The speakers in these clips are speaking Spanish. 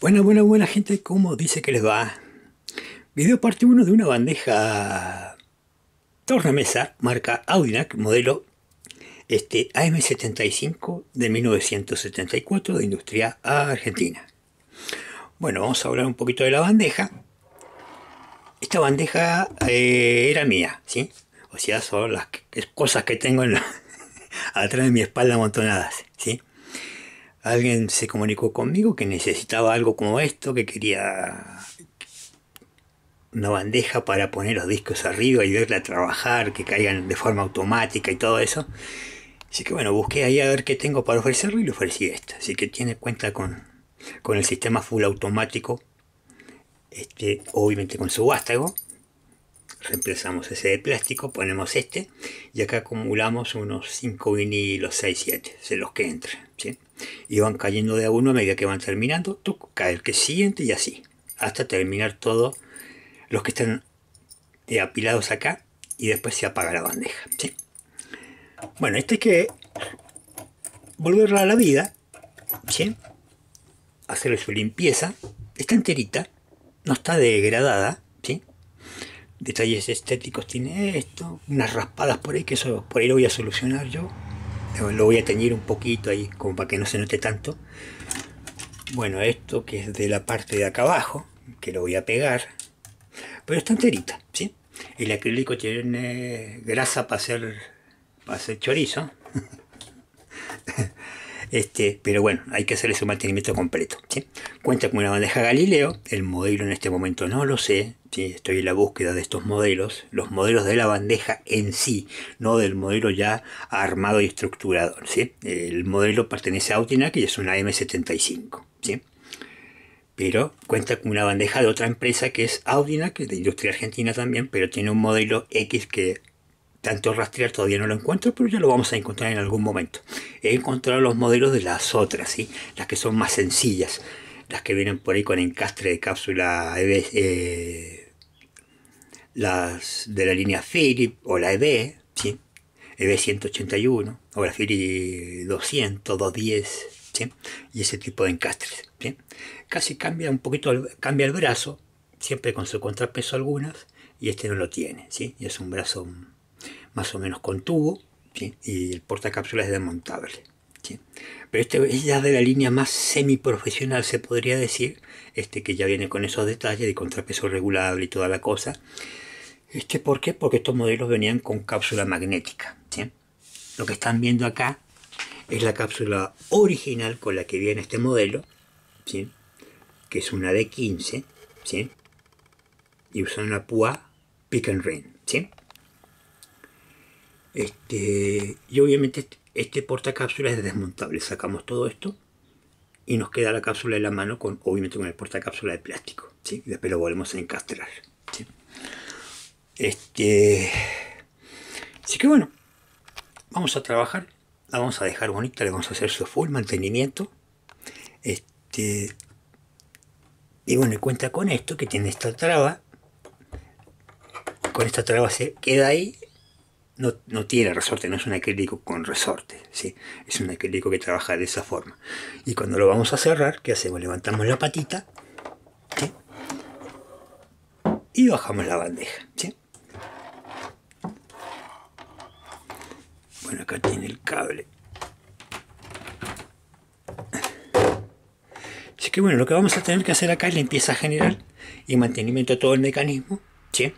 Buena, buena, buena gente, ¿cómo dice que les va? Video parte 1 de una bandeja tornamesa marca Audinac modelo este, AM75 de 1974 de industria argentina. Bueno, vamos a hablar un poquito de la bandeja. Esta bandeja eh, era mía, ¿sí? O sea, son las cosas que tengo atrás de mi espalda amontonadas, ¿sí? alguien se comunicó conmigo que necesitaba algo como esto, que quería una bandeja para poner los discos arriba y verla trabajar, que caigan de forma automática y todo eso. Así que bueno, busqué ahí a ver qué tengo para ofrecerlo y le ofrecí esto. Así que tiene cuenta con, el sistema full automático, este, obviamente con su vástago reemplazamos ese de plástico, ponemos este y acá acumulamos unos 5 vinilos, 6, 7, se los que entran. ¿sí? Y van cayendo de a uno a medida que van terminando, cae el que siguiente y así, hasta terminar todos los que están eh, apilados acá y después se apaga la bandeja. ¿sí? Bueno, este hay que volverla a la vida, ¿sí? hacerle su limpieza, está enterita, no está degradada, detalles estéticos tiene esto, unas raspadas por ahí, que eso por ahí lo voy a solucionar yo. Lo voy a teñir un poquito ahí, como para que no se note tanto. Bueno, esto que es de la parte de acá abajo, que lo voy a pegar. Pero está enterita, ¿sí? El acrílico tiene grasa para hacer, para hacer chorizo. Este, pero bueno, hay que hacerle su mantenimiento completo. Cuenta con una bandeja Galileo, el modelo en este momento no lo sé, estoy en la búsqueda de estos modelos, los modelos de la bandeja en sí, no del modelo ya armado y estructurado. ¿sí? El modelo pertenece a Autinac y es una M75. pero cuenta con una bandeja de otra empresa que es Audina, que es de industria argentina también, pero tiene un modelo X que tanto rastrear todavía no lo encuentro, pero ya lo vamos a encontrar en algún momento. He encontrado los modelos de las otras, ¿sí? las que son más sencillas, las que vienen por ahí con encastre de cápsula, eh, eh, las de la línea Philip o la EB, ¿sí? EB 181 o la Philip 200, 210, ¿sí? y ese tipo de encastres. ¿sí? Casi cambia un poquito, cambia el brazo, siempre con su contrapeso algunas, y este no lo tiene, ¿sí? y es un brazo más o menos con tubo, y el portacápsulas es desmontable. Pero este es ya de la línea más semi profesional se podría decir, este que ya viene con esos detalles de contrapeso regulable y toda la cosa. Este, ¿Por qué? Porque estos modelos venían con cápsula magnética. Lo que están viendo acá es la cápsula original con la que viene este modelo, que es una de 15 y usan una púa pick and ring. Este, y obviamente este, este portacápsula es desmontable. Sacamos todo esto y nos queda la cápsula en la mano, con, obviamente con el portacápsula de plástico. ¿sí? Después lo volvemos a encastrar. Este, así que bueno, vamos a trabajar. La vamos a dejar bonita, le vamos a hacer su full mantenimiento. Este, y bueno, cuenta con esto que tiene esta traba. Con esta traba se queda ahí no, tiene resorte, no es un acrílico con resorte, ¿sí? es un acrílico que trabaja de esa forma. Y cuando lo vamos a cerrar, ¿qué hacemos? Levantamos la patita y bajamos la bandeja. Bueno, acá tiene el cable. Así que bueno, lo que vamos a tener que hacer acá es limpieza general y mantenimiento de todo el mecanismo. ¿sí?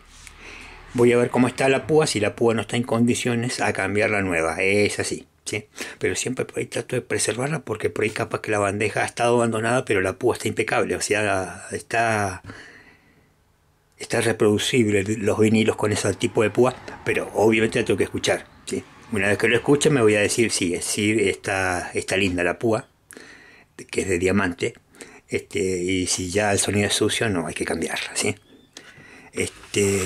voy a ver cómo está la púa, si la púa no está en condiciones a cambiar la nueva, es así. ¿Sí? Pero siempre por trato de preservarla porque por ahí capaz que la bandeja ha estado abandonada, pero la púa está impecable, o sea, está, está reproducible los vinilos con ese tipo de púa, pero obviamente la tengo que escuchar, ¿sí? Una vez que lo escuche me voy a decir, sí, sí está, está linda la púa, que es de diamante, este, y si ya el sonido es sucio, no, hay que cambiarla, ¿sí? Este...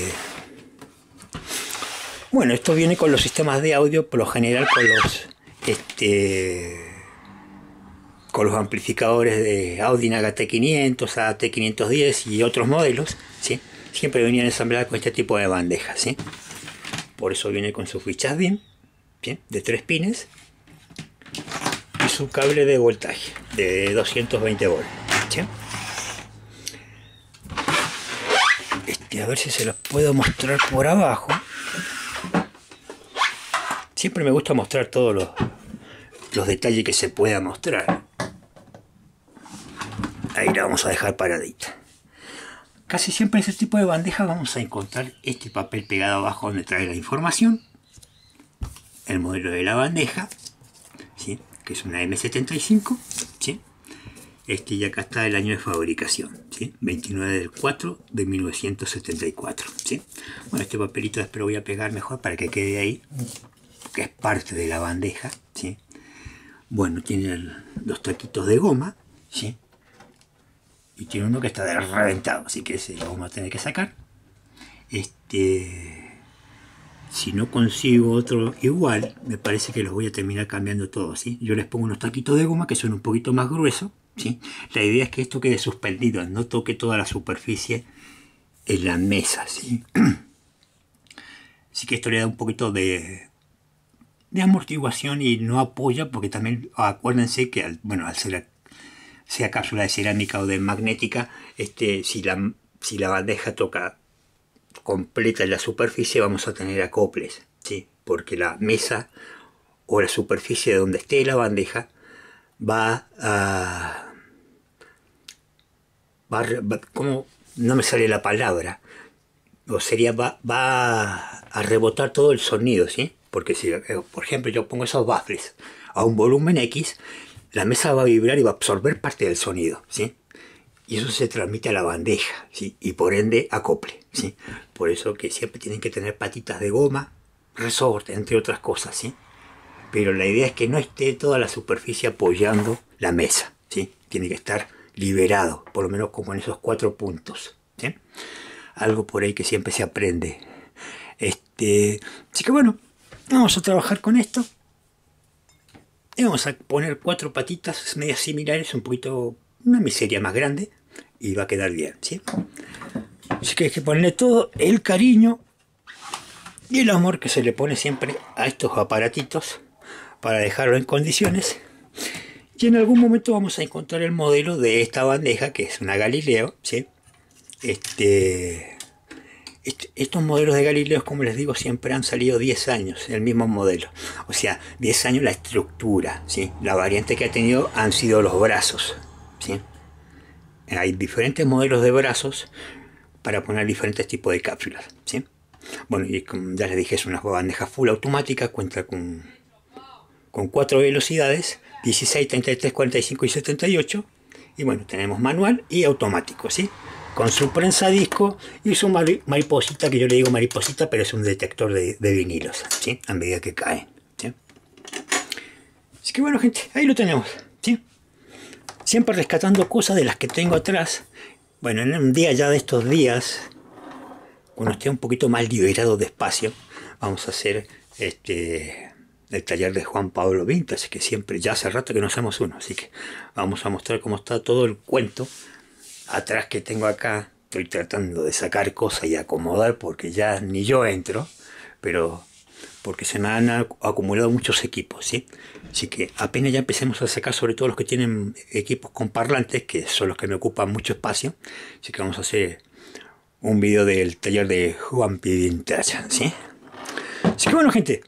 Bueno, esto viene con los sistemas de audio, por lo general con los este con los amplificadores de Naga AT500, AT510 y otros modelos, ¿sí? siempre venían ensambladas con este tipo de bandejas. ¿sí? Por eso viene con sus fichas bien, bien, de tres pines y su cable de voltaje de 220 volts. Este, a ver si se los puedo mostrar por abajo siempre me gusta mostrar todos los, detalles que se pueda mostrar. Ahí la vamos a dejar paradita. Casi siempre en este tipo de bandeja vamos a encontrar este papel pegado abajo donde trae la información, el modelo de la bandeja, que es una M75, este ya acá está el año de fabricación, 29 del 4 de 1974. Bueno, este papelito después lo voy a pegar mejor para que quede ahí que es parte de la bandeja, ¿sí? Bueno, tiene los taquitos de goma, ¿sí? Y tiene uno que está reventado, así que ese lo vamos a tener que sacar. Este, si no consigo otro igual, me parece que los voy a terminar cambiando todos, ¿sí? Yo les pongo unos taquitos de goma que son un poquito más gruesos, ¿sí? La idea es que esto quede suspendido, no toque toda la superficie en la mesa, ¿sí? Así que esto le da un poquito de, de amortiguación y no apoya porque también acuérdense que bueno, al ser sea cápsula de cerámica o de magnética, este, si, la, si la bandeja toca completa la superficie vamos a tener acoples, ¿sí? porque la mesa o la superficie de donde esté la bandeja va a... Va, como no me sale la palabra, o sería va, va a rebotar todo el sonido, ¿sí? Porque si, eh, por ejemplo, yo pongo esos baffles a un volumen X, la mesa va a vibrar y va a absorber parte del sonido, ¿sí? Y eso se transmite a la bandeja, ¿sí? Y por ende, acople, ¿sí? Por eso que siempre tienen que tener patitas de goma, resorte, entre otras cosas, ¿sí? Pero la idea es que no esté toda la superficie apoyando la mesa, ¿sí? Tiene que estar liberado, por lo menos como en esos cuatro puntos, ¿sí? Algo por ahí que siempre se aprende. Este, así que bueno, Vamos a trabajar con esto. Y vamos a poner cuatro patitas medias similares, un poquito, una miseria más grande. Y va a quedar bien, ¿sí? Así que hay que ponerle todo el cariño y el amor que se le pone siempre a estos aparatitos para dejarlo en condiciones. Y en algún momento vamos a encontrar el modelo de esta bandeja, que es una Galileo, ¿sí? Este, estos modelos de Galileo, como les digo, siempre han salido 10 años, el mismo modelo. O sea, 10 años la estructura, ¿sí? La variante que ha tenido han sido los brazos, ¿sí? Hay diferentes modelos de brazos para poner diferentes tipos de cápsulas, ¿sí? Bueno, y como ya les dije, es una bandeja full automática, cuenta con, con 4 velocidades, 16, 33, 45 y 78. Y bueno, tenemos manual y automático, ¿sí? con su prensa disco y su mariposita, que yo le digo mariposita, pero es un detector de, vinilos, ¿sí? A medida que cae. Así que bueno, gente, ahí lo tenemos, Siempre rescatando cosas de las que tengo atrás. Bueno, en un día ya de estos días, cuando esté un poquito más liberado de espacio, vamos a hacer este el taller de Juan Pablo Vintas, que siempre, ya hace rato que no hacemos uno, así que vamos a mostrar cómo está todo el cuento atrás que tengo acá, estoy tratando de sacar cosas y acomodar porque ya ni yo entro, pero porque se me han acumulado muchos equipos, ¿sí? Así que apenas ya empecemos a sacar, sobre todo los que tienen equipos con parlantes, que son los que me ocupan mucho espacio, así que vamos a hacer un video del taller de Juan Vintage, ¿sí? Así que bueno, gente,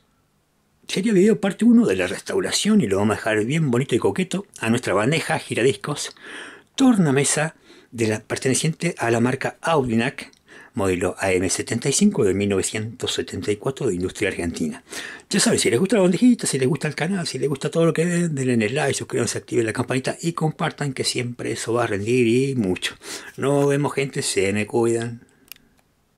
sería video parte 1 de la restauración y lo vamos a dejar bien bonito y coqueto a nuestra bandeja, giradiscos, tornamesa, de la, perteneciente a la marca Audinac, modelo AM75 de 1974 de Industria Argentina. Ya saben, si les gusta la bandejita, si les gusta el canal, si les gusta todo lo que ven, denle en like, suscríbanse, activen la campanita y compartan que siempre eso va a rendir y mucho. Nos vemos gente, se me cuidan.